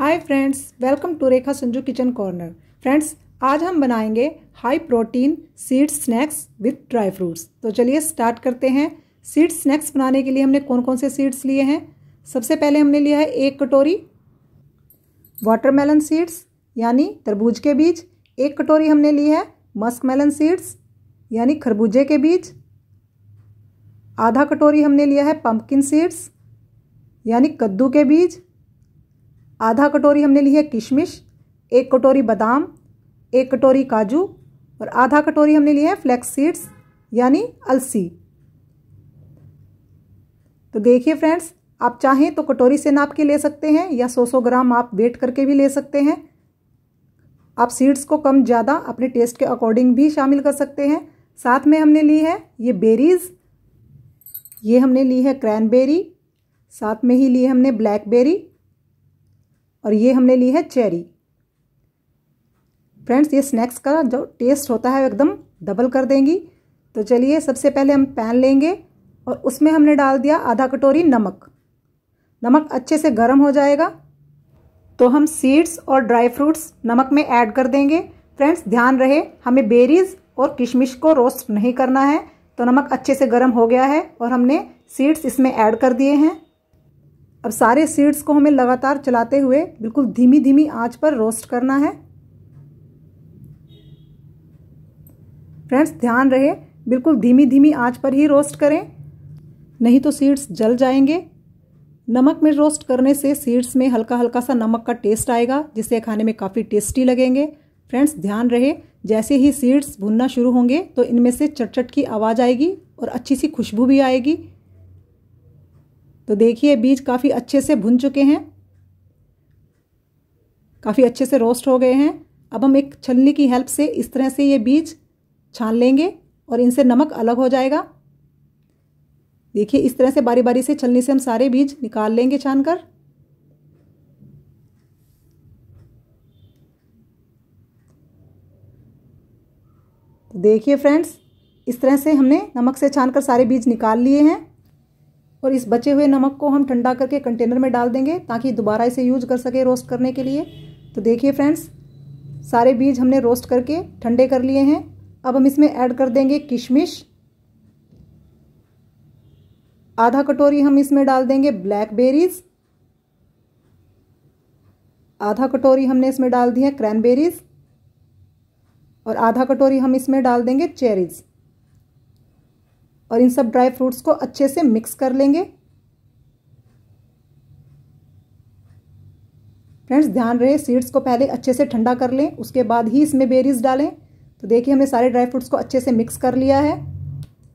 hi friends welcome to Rekha Sanju kitchen corner friends आज हम बनाएंगे high protein seed snacks with dry fruits तो चलिए स्टार्ट करते हैं सीड स्नैक्स बनाने के लिए हमने कौन कौन से सीड्स लिए हैं सबसे पहले हमने लिया है एक कटोरी वाटरमेलन सीड्स यानी तरबूज के बीज एक कटोरी हमने ली है मस्क मेलन सीड्स यानी खरबूजे के बीज आधा कटोरी हमने लिया है पम्पकिन सीड्स यानी कद्दू के बीज आधा कटोरी हमने ली है किशमिश एक कटोरी बादाम एक कटोरी काजू और आधा कटोरी हमने लिया है फ्लैक्स सीड्स यानी अलसी तो देखिए फ्रेंड्स आप चाहें तो कटोरी से नाप के ले सकते हैं या 100-100 ग्राम आप वेट करके भी ले सकते हैं आप सीड्स को कम ज़्यादा अपने टेस्ट के अकॉर्डिंग भी शामिल कर सकते हैं साथ में हमने ली है ये बेरीज़ ये हमने ली है क्रैनबेरी साथ में ही ली है हमने ब्लैकबेरी और ये हमने ली है चेरी फ्रेंड्स ये स्नैक्स का जो टेस्ट होता है एकदम डबल कर देंगी तो चलिए सबसे पहले हम पैन लेंगे और उसमें हमने डाल दिया आधा कटोरी नमक नमक अच्छे से गर्म हो जाएगा तो हम सीड्स और ड्राई फ्रूट्स नमक में ऐड कर देंगे फ्रेंड्स ध्यान रहे हमें बेरीज और किशमिश को रोस्ट नहीं करना है तो नमक अच्छे से गर्म हो गया है और हमने सीड्स इसमें ऐड कर दिए हैं अब सारे सीड्स को हमें लगातार चलाते हुए बिल्कुल धीमी धीमी आंच पर रोस्ट करना है फ्रेंड्स ध्यान रहे बिल्कुल धीमी धीमी आंच पर ही रोस्ट करें नहीं तो सीड्स जल जाएंगे नमक में रोस्ट करने से सीड्स में हल्का हल्का सा नमक का टेस्ट आएगा जिससे खाने में काफ़ी टेस्टी लगेंगे फ्रेंड्स ध्यान रहे जैसे ही सीड्स भुनना शुरू होंगे तो इनमें से चटचट की आवाज़ आएगी और अच्छी सी खुशबू भी आएगी तो देखिए बीज काफ़ी अच्छे से भुन चुके हैं काफ़ी अच्छे से रोस्ट हो गए हैं अब हम एक छलनी की हेल्प से इस तरह से ये बीज छान लेंगे और इनसे नमक अलग हो जाएगा देखिए इस तरह से बारी बारी से छलनी से हम सारे बीज निकाल लेंगे छान कर तो देखिए फ्रेंड्स इस तरह से हमने नमक से छान कर सारे बीज निकाल लिए हैं और इस बचे हुए नमक को हम ठंडा करके कंटेनर में डाल देंगे ताकि दोबारा इसे यूज कर सके रोस्ट करने के लिए तो देखिए फ्रेंड्स सारे बीज हमने रोस्ट करके ठंडे कर लिए हैं अब हम इसमें ऐड कर देंगे किशमिश आधा कटोरी हम इसमें डाल देंगे ब्लैक बेरीज़ आधा कटोरी हमने इसमें डाल दी है क्रैनबेरीज और आधा कटोरी हम इसमें डाल देंगे चेरीज़ और इन सब ड्राई फ्रूट्स को अच्छे से मिक्स कर लेंगे फ्रेंड्स ध्यान रहे सीड्स को पहले अच्छे से ठंडा कर लें उसके बाद ही इसमें बेरीज डालें तो देखिए हमने सारे ड्राई फ्रूट्स को अच्छे से मिक्स कर लिया है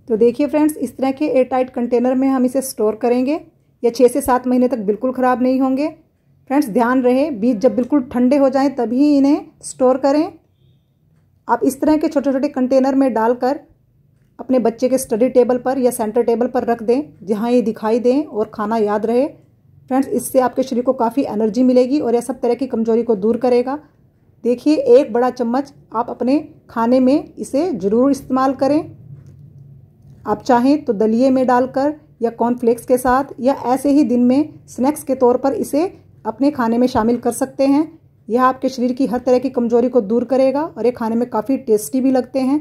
तो देखिए फ्रेंड्स इस तरह के एयर टाइट कंटेनर में हम इसे स्टोर करेंगे या छः से सात महीने तक बिल्कुल ख़राब नहीं होंगे फ्रेंड्स ध्यान रहे बीज जब बिल्कुल ठंडे हो जाएं तभी इन्हें स्टोर करें आप इस तरह के छोटे छोटे कंटेनर में डालकर अपने बच्चे के स्टडी टेबल पर या सेंटर टेबल पर रख दें जहाँ ये दिखाई दें और खाना याद रहे फ्रेंड्स इससे आपके शरीर को काफ़ी एनर्जी मिलेगी और यह सब तरह की कमजोरी को दूर करेगा देखिए एक बड़ा चम्मच आप अपने खाने में इसे ज़रूर इस्तेमाल करें आप चाहें तो दलिए में डालकर या कॉर्नफ्लेक्स के साथ या ऐसे ही दिन में स्नैक्स के तौर पर इसे अपने खाने में शामिल कर सकते हैं यह आपके शरीर की हर तरह की कमजोरी को दूर करेगा और ये खाने में काफ़ी टेस्टी भी लगते हैं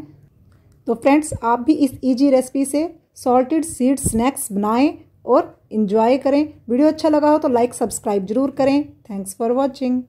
तो फ्रेंड्स आप भी इस ईजी रेसिपी से सॉल्टेड सीड स्नैक्स बनाएं और इन्जॉय करें वीडियो अच्छा लगा हो तो लाइक सब्सक्राइब जरूर करें थैंक्स फॉर वॉचिंग